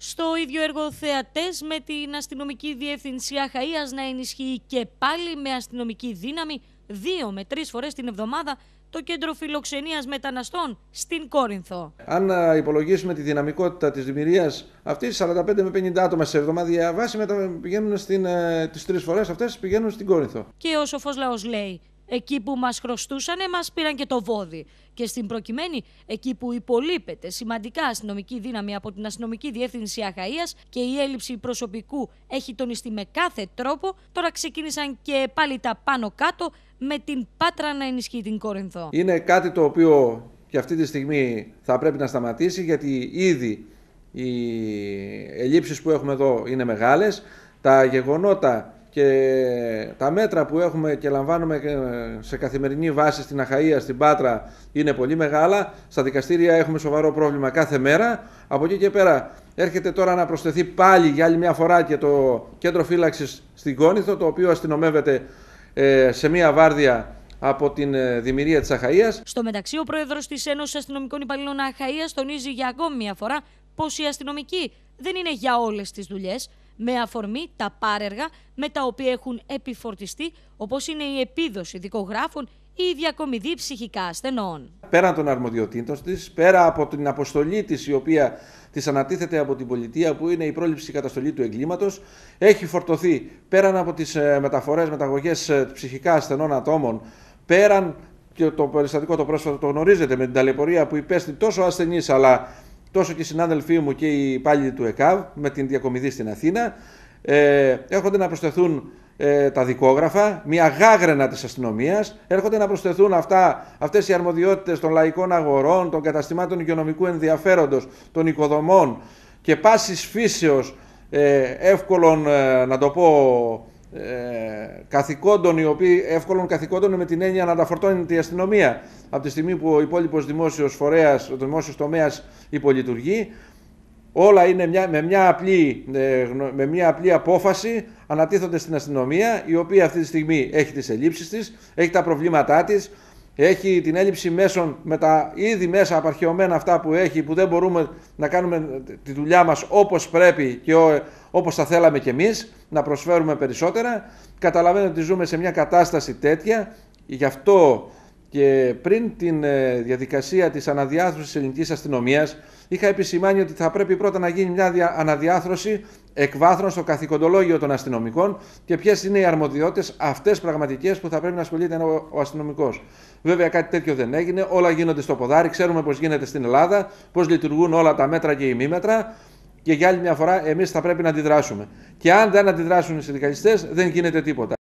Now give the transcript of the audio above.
Στο ίδιο έργο θεατές με την αστυνομική διεύθυνση Αχαΐας να ενισχύει και πάλι με αστυνομική δύναμη δύο με τρεις φορές την εβδομάδα το κέντρο φιλοξενίας μεταναστών στην Κόρινθο. Αν υπολογίσουμε τη δυναμικότητα της δημιουργίας αυτής, 45 με 50 άτομα σε εβδομάδια βάση μετά πηγαίνουν στην, ε, τις τρεις φορές αυτές πηγαίνουν στην Κόρινθο. Και ο Σοφός Λαός λέει, εκεί που μας χρωστούσανε μας πήραν και το βόδι. Και στην προκειμένη, εκεί που υπολείπεται σημαντικά αστυνομική δύναμη από την αστυνομική διεύθυνση Αχαΐας και η έλλειψη προσωπικού έχει τονιστεί με κάθε τρόπο, τώρα ξεκίνησαν και πάλι τα πάνω κάτω με την Πάτρα να ενισχύει την Κόρινθο. Είναι κάτι το οποίο και αυτή τη στιγμή θα πρέπει να σταματήσει γιατί ήδη οι ελλείψεις που έχουμε εδώ είναι μεγάλες. Τα γεγονότα και τα μέτρα που έχουμε και λαμβάνουμε ε, σε καθημερινή βάση στην Αχαΐα, στην Πάτρα είναι πολύ μεγάλα. Στα δικαστήρια έχουμε σοβαρό πρόβλημα κάθε μέρα. Από εκεί και πέρα έρχεται τώρα να προσθεθεί πάλι για άλλη μια φορά και το κέντρο φύλαξης στην Κόνηθο, το οποίο αστυνομεύεται ε, σε μια βάρδια από την ε, δημιουργία της Αχαΐας. Στο μεταξύ, ο Πρόεδρος της Ένωσης Αστυνομικών Υπαλλήλων Αχαΐας τονίζει για ακόμη μια φορά πως οι αστυνομικοί δεν είναι για όλες τις δουλειές με αφορμή τα πάρεργα με τα οποία έχουν επιφορτιστεί, όπως είναι η επίδοση δικογράφων ή η διακομιδή ψυχικά ασθενών. Πέραν των αρμοδιοτήτων της, πέρα από την αποστολή της, η οποία της ανατίθεται από την πολιτεία που είναι η πρόληψη καταστολή του εγκλήματος, έχει φορτωθεί πέραν από τις ε, μεταφορές μεταγωγές ε, ψυχικά ασθενών ατόμων, πέραν και το περιστατικό το πρόσφατο το γνωρίζετε με την ταλαιπωρία που υπέστη τόσο ασθενή, αλλά τόσο και οι συνάδελφοί μου και οι υπάλληλοι του ΕΚΑΒ με την διακομιδή στην Αθήνα, ε, έρχονται να προσθεθούν ε, τα δικόγραφα, μια γάγρενα της αστυνομίας, έρχονται να προσθεθούν αυτά, αυτές οι αρμοδιότητες των λαϊκών αγορών, των καταστημάτων οικονομικού ενδιαφέροντος, των οικοδομών και πάσης φύσεως ε, εύκολων, ε, να το πω, ε, καθηκόντων, οι οποίοι, εύκολων καθηκόντων με την έννοια να τα φορτώνει η αστυνομία. Από τη στιγμή που ο υπόλοιπος δημόσιος φορέας, ο δημόσιος τομέας υπολειτουργεί, όλα είναι μια, με, μια απλή, ε, με μια απλή απόφαση ανατίθονται στην αστυνομία, η οποία αυτή τη στιγμή έχει τις ελλείψεις της, έχει τα προβλήματά της, έχει την έλλειψη μέσων με τα ήδη μέσα απαρχαιωμένα αυτά που έχει, που δεν μπορούμε να κάνουμε τη δουλειά μας όπως πρέπει και όπως θα θέλαμε κι εμείς να προσφέρουμε περισσότερα. Καταλαβαίνετε ότι ζούμε σε μια κατάσταση τέτοια, γι' αυτό και πριν την ε, διαδικασία της αναδιάθρωσης της ελληνικής αστυνομίας είχα επισημάνει ότι θα πρέπει πρώτα να γίνει μια αναδιάθρωση εκβάθρων στο καθηκοντολόγιο των αστυνομικών και ποιες είναι οι αρμοδιότητες αυτές πραγματικές που θα πρέπει να ασχολείται ο αστυνομικός. Βέβαια κάτι τέτοιο δεν έγινε, όλα γίνονται στο ποδάρι, ξέρουμε πώς γίνεται στην Ελλάδα, πώς λειτουργούν όλα τα μέτρα και οι μήμετρα και για άλλη μια φορά εμείς θα πρέπει να αντιδράσουμε. Και αν δεν αντιδράσουν οι συνδικαλιστές, δεν γίνεται τίποτα.